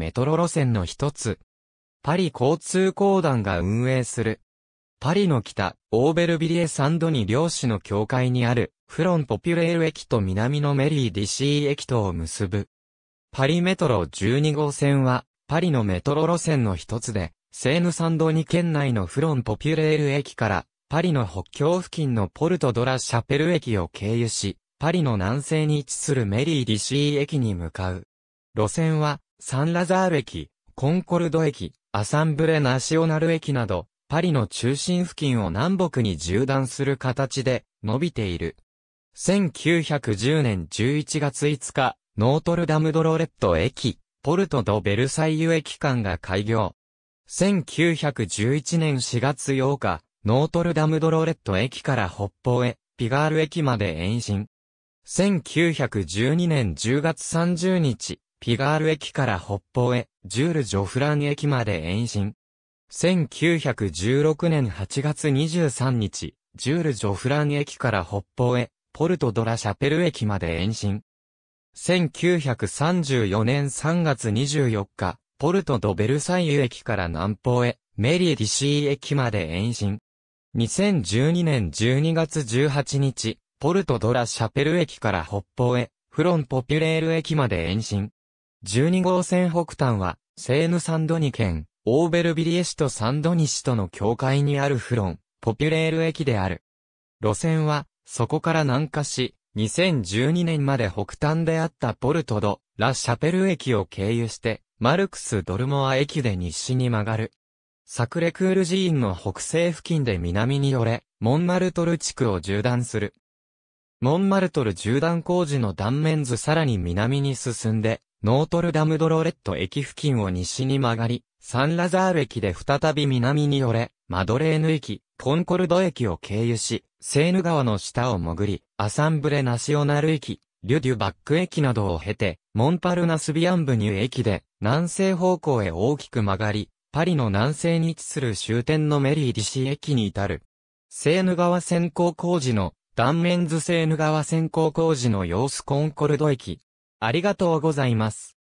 メトロ路線の一つ。パリ交通公団が運営する。パリの北、オーベルビリエ・サンドに漁師の境界にある、フロン・ポピュレール駅と南のメリー・ディシー駅とを結ぶ。パリメトロ12号線は、パリのメトロ路線の一つで、セーヌサンドに県内のフロン・ポピュレール駅から、パリの北境付近のポルト・ドラ・シャペル駅を経由し、パリの南西に位置するメリー・ディシー駅に向かう。路線は、サンラザール駅、コンコルド駅、アサンブレナシオナル駅など、パリの中心付近を南北に縦断する形で伸びている。1910年11月5日、ノートルダムドロレット駅、ポルトドベルサイユ駅間が開業。1911年4月8日、ノートルダムドロレット駅から北方へ、ピガール駅まで延伸。1912年10月30日、ピガール駅から北方へ、ジュール・ジョフラン駅まで延伸。1916年8月23日、ジュール・ジョフラン駅から北方へ、ポルト・ドラ・シャペル駅まで延伸。1934年3月24日、ポルト・ド・ベルサイユ駅から南方へ、メリディシー駅まで延伸。2012年12月18日、ポルト・ド・ラ・シャペル駅から北方へ、フロン・ポピュレール駅まで延伸。12号線北端は、セーヌ・サンドニ県、オーベルビリエ市とサンドニ市との境界にあるフロン、ポピュレール駅である。路線は、そこから南下し、2012年まで北端であったポルトド、ラ・シャペル駅を経由して、マルクス・ドルモア駅で西に曲がる。サクレクール寺院の北西付近で南に寄れ、モンマルトル地区を縦断する。モンマルトル縦断工事の断面図さらに南に進んで、ノートルダムドロレット駅付近を西に曲がり、サンラザール駅で再び南に寄れ、マドレーヌ駅、コンコルド駅を経由し、セーヌ川の下を潜り、アサンブレナショナル駅、リュデュバック駅などを経て、モンパルナスビアンブニュ駅で、南西方向へ大きく曲がり、パリの南西に位置する終点のメリーディシ駅に至る。セーヌ川先行工事の、断面図セーヌ川先行工事の様子コンコルド駅、ありがとうございます。